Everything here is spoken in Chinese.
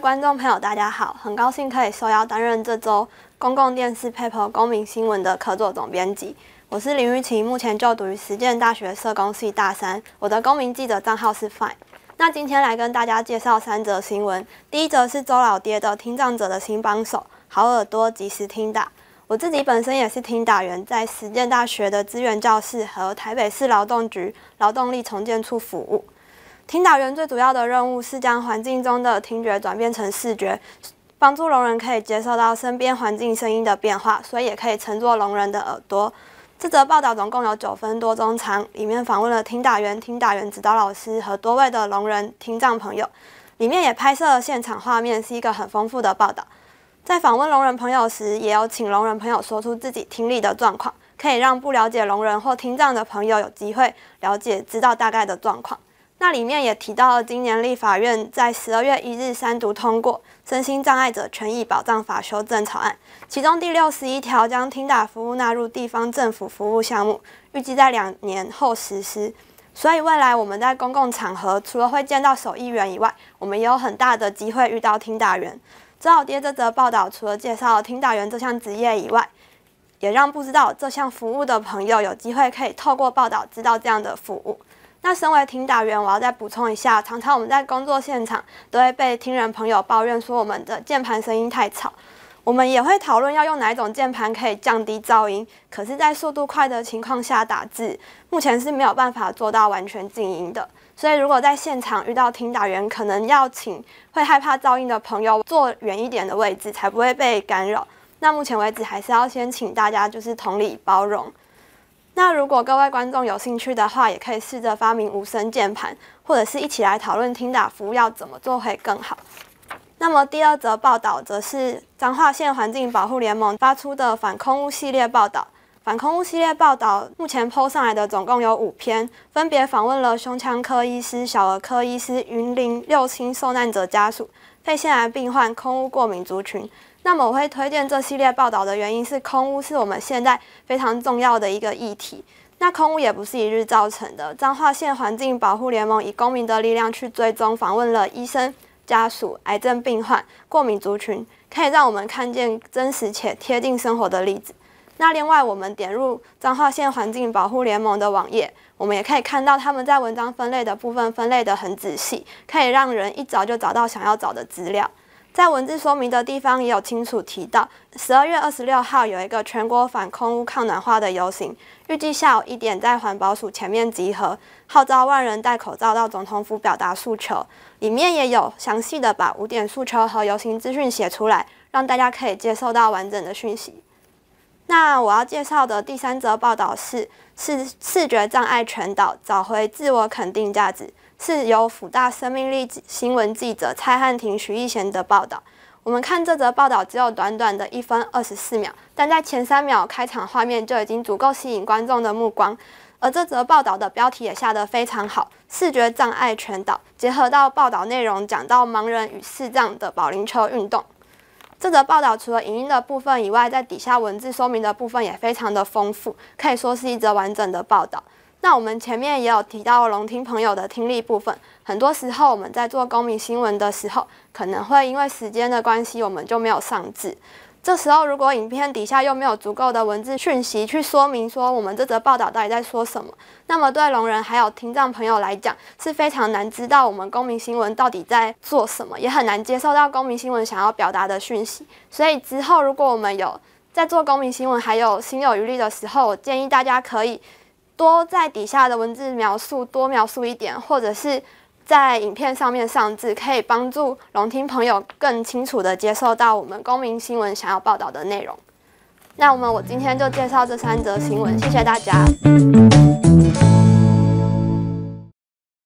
观众朋友，大家好，很高兴可以受邀担任这周公共电视 Paper 公民新闻的客座总编辑。我是林玉琴，目前就读于实践大学社工系大三。我的公民记者账号是 Fine。那今天来跟大家介绍三则新闻。第一则是周老爹的听障者的新帮手——好耳朵及时听打。我自己本身也是听打员，在实践大学的资源教室和台北市劳动局劳动力重建处服务。听导员最主要的任务是将环境中的听觉转变成视觉，帮助聋人可以接受到身边环境声音的变化，所以也可以称作聋人的耳朵。这则报道总共有九分多钟长，里面访问了听导员、听导员指导老师和多位的聋人听障朋友，里面也拍摄了现场画面，是一个很丰富的报道。在访问聋人朋友时，也有请聋人朋友说出自己听力的状况，可以让不了解聋人或听障的朋友有机会了解、知道大概的状况。那里面也提到了，今年立法院在十二月一日三读通过《身心障碍者权益保障法》修正草案，其中第六十一条将听打服务纳入地方政府服务项目，预计在两年后实施。所以未来我们在公共场合除了会见到手艺人以外，我们也有很大的机会遇到听打员。周老爹这则报道除了介绍听打员这项职业以外，也让不知道这项服务的朋友有机会可以透过报道知道这样的服务。那身为听打员，我要再补充一下，常常我们在工作现场都会被听人朋友抱怨说我们的键盘声音太吵，我们也会讨论要用哪一种键盘可以降低噪音。可是，在速度快的情况下打字，目前是没有办法做到完全静音的。所以，如果在现场遇到听打员，可能要请会害怕噪音的朋友坐远一点的位置，才不会被干扰。那目前为止，还是要先请大家就是同理包容。那如果各位观众有兴趣的话，也可以试着发明无声键盘，或者是一起来讨论听打服务要怎么做会更好。那么第二则报道则是彰化县环境保护联盟发出的反空污系列报道。反空污系列报道目前 PO 上来的总共有五篇，分别访问了胸腔科医师、小儿科医师、云林六亲受难者家属、肺腺癌病患、空污过敏族群。那么我会推荐这系列报道的原因是，空屋是我们现在非常重要的一个议题。那空屋也不是一日造成的。彰化县环境保护联盟以公民的力量去追踪访问了医生、家属、癌症病患、过敏族群，可以让我们看见真实且贴近生活的例子。那另外，我们点入彰化县环境保护联盟的网页，我们也可以看到他们在文章分类的部分分类的很仔细，可以让人一早就找到想要找的资料。在文字说明的地方也有清楚提到，十二月二十六号有一个全国反空污抗暖化的游行，预计下午一点在环保署前面集合，号召万人戴口罩到总统府表达诉求。里面也有详细的把五点诉求和游行资讯写出来，让大家可以接受到完整的讯息。那我要介绍的第三则报道是视视觉障碍全岛找回自我肯定价值，是由辅大生命力新闻记者蔡汉庭、徐义贤的报道。我们看这则报道只有短短的一分二十四秒，但在前三秒开场画面就已经足够吸引观众的目光。而这则报道的标题也下得非常好，视觉障碍全岛结合到报道内容，讲到盲人与视障的保龄球运动。这则报道除了影音的部分以外，在底下文字说明的部分也非常的丰富，可以说是一则完整的报道。那我们前面也有提到，聋听朋友的听力部分，很多时候我们在做公民新闻的时候，可能会因为时间的关系，我们就没有上字。这时候，如果影片底下又没有足够的文字讯息去说明说我们这则报道到底在说什么，那么对聋人还有听障朋友来讲是非常难知道我们公民新闻到底在做什么，也很难接受到公民新闻想要表达的讯息。所以之后，如果我们有在做公民新闻还有心有余力的时候，我建议大家可以多在底下的文字描述多描述一点，或者是。在影片上面上字，可以帮助聋听朋友更清楚的接受到我们公民新闻想要报道的内容。那我们我今天就介绍这三则新闻，谢谢大家。